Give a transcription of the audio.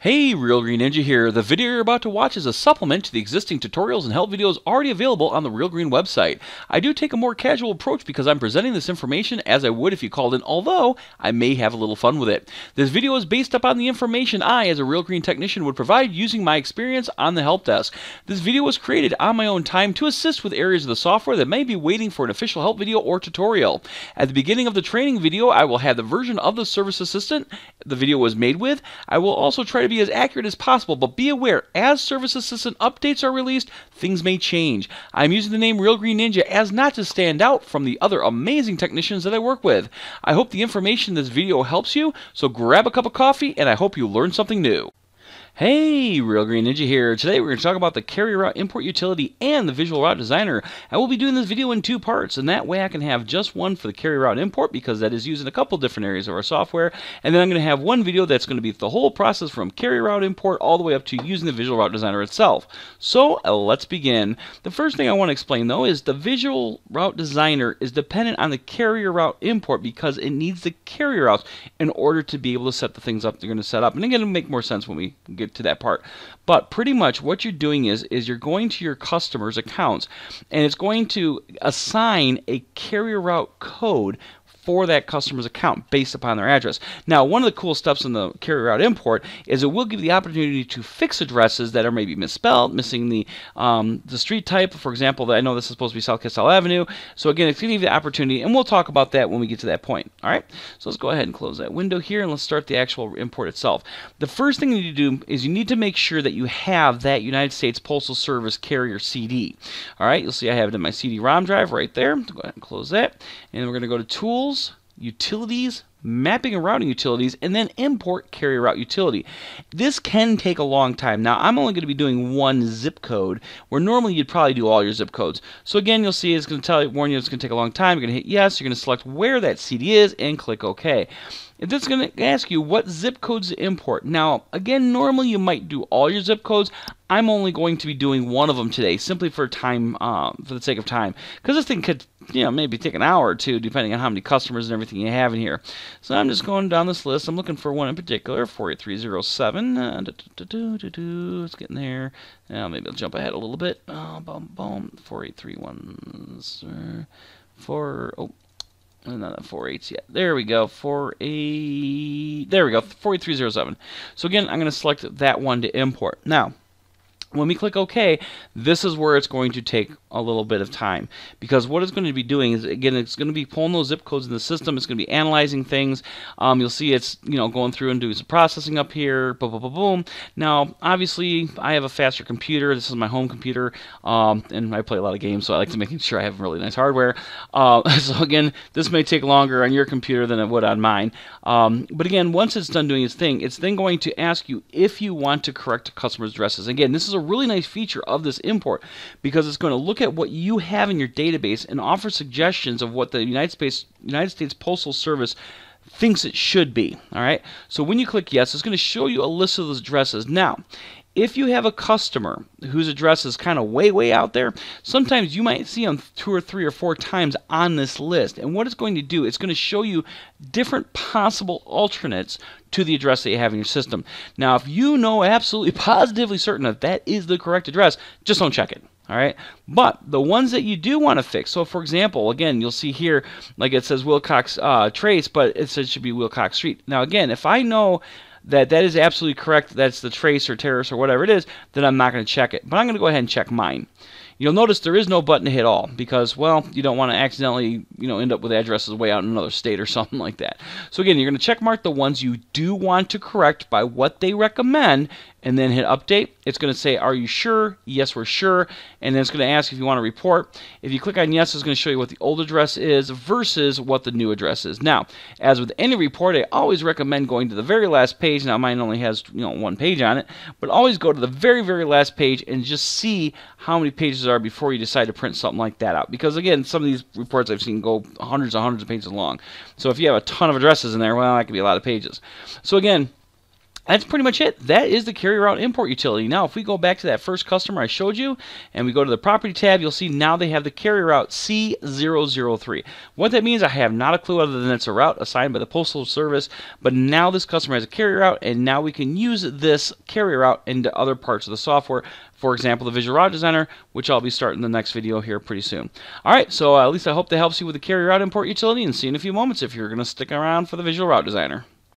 Hey, Real Green Ninja here. The video you're about to watch is a supplement to the existing tutorials and help videos already available on the Real Green website. I do take a more casual approach because I'm presenting this information as I would if you called in, although I may have a little fun with it. This video is based upon the information I, as a Real Green technician, would provide using my experience on the help desk. This video was created on my own time to assist with areas of the software that may be waiting for an official help video or tutorial. At the beginning of the training video, I will have the version of the service assistant the video was made with. I will also try to be as accurate as possible, but be aware as Service Assistant updates are released, things may change. I'm using the name Real Green Ninja as not to stand out from the other amazing technicians that I work with. I hope the information in this video helps you, so grab a cup of coffee and I hope you learn something new. Hey, Real Green Ninja here. Today we're going to talk about the carrier route import utility and the visual route designer. I will be doing this video in two parts, and that way I can have just one for the carrier route import because that is used in a couple different areas of our software. And then I'm going to have one video that's going to be the whole process from carrier route import all the way up to using the visual route designer itself. So uh, let's begin. The first thing I want to explain though is the visual route designer is dependent on the carrier route import because it needs the carrier routes in order to be able to set the things up they're going to set up. And again, it'll make more sense when we get get to that part. But pretty much what you're doing is is you're going to your customers' accounts and it's going to assign a carrier route code for that customer's account based upon their address. Now, one of the cool steps in the carrier out import is it will give you the opportunity to fix addresses that are maybe misspelled, missing the um, the street type. For example, I know this is supposed to be South Castle Avenue. So again, it's going to give you the opportunity, and we'll talk about that when we get to that point. All right. So let's go ahead and close that window here, and let's start the actual import itself. The first thing you need to do is you need to make sure that you have that United States Postal Service carrier CD. All right. You'll see I have it in my CD-ROM drive right there. Go ahead and close that, and we're going to go to Tools utilities, mapping and routing utilities, and then import carrier route utility. This can take a long time. Now, I'm only going to be doing one zip code, where normally you'd probably do all your zip codes. So again, you'll see it's going to tell you, warn you it's going to take a long time. You're going to hit yes. You're going to select where that CD is and click OK. It's going to ask you what zip codes to import. Now, again, normally you might do all your zip codes. I'm only going to be doing one of them today, simply for time, um, for the sake of time, because this thing could you know, maybe take an hour or two, depending on how many customers and everything you have in here. So I'm just going down this list. I'm looking for one in particular, 48307. Uh, It's getting there. Now maybe I'll jump ahead a little bit. Oh, boom, boom, 4831. Four, oh, not four eights yet. There we go. Four eight. There we go. 48307. So again, I'm going to select that one to import. Now, when we click OK, this is where it's going to take a little bit of time because what it's going to be doing is again it's going to be pulling those zip codes in the system it's going to be analyzing things um, you'll see it's you know going through and doing some processing up here boom boom boom boom now obviously I have a faster computer this is my home computer um, and I play a lot of games so I like to make sure I have really nice hardware uh, so again this may take longer on your computer than it would on mine um, but again once it's done doing its thing it's then going to ask you if you want to correct a customer's addresses again this is a really nice feature of this import because it's going to look at at what you have in your database and offer suggestions of what the United States, United States Postal Service thinks it should be. All right. So when you click yes, it's going to show you a list of those addresses. Now, if you have a customer whose address is kind of way, way out there, sometimes you might see them two or three or four times on this list. And what it's going to do, it's going to show you different possible alternates to the address that you have in your system. Now, if you know absolutely positively certain that that is the correct address, just don't check it. All right. But the ones that you do want to fix. So, for example, again, you'll see here, like it says Wilcox uh, Trace, but it says it should be Wilcox Street. Now, again, if I know that that is absolutely correct, that's the trace or terrace or whatever it is, then I'm not going to check it. But I'm going to go ahead and check mine. You'll notice there is no button to hit all because, well, you don't want to accidentally, you know, end up with addresses way out in another state or something like that. So again, you're going to check mark the ones you do want to correct by what they recommend and then hit update. It's going to say, are you sure? Yes, we're sure. And then it's going to ask if you want to report. If you click on yes, it's going to show you what the old address is versus what the new address is. Now, as with any report, I always recommend going to the very last page. Now, mine only has, you know, one page on it, but always go to the very, very last page and just see how many pages are before you decide to print something like that out. Because again, some of these reports I've seen go hundreds and hundreds of pages long. So if you have a ton of addresses in there, well, that could be a lot of pages. So again, that's pretty much it. That is the carrier route import utility. Now, if we go back to that first customer I showed you and we go to the property tab, you'll see now they have the carrier route C003. What that means, I have not a clue other than it's a route assigned by the Postal Service, but now this customer has a carrier route and now we can use this carrier route into other parts of the software for example, the Visual Route Designer, which I'll be starting the next video here pretty soon. All right, so uh, at least I hope that helps you with the carrier out import utility, and see you in a few moments if you're going to stick around for the Visual Route Designer.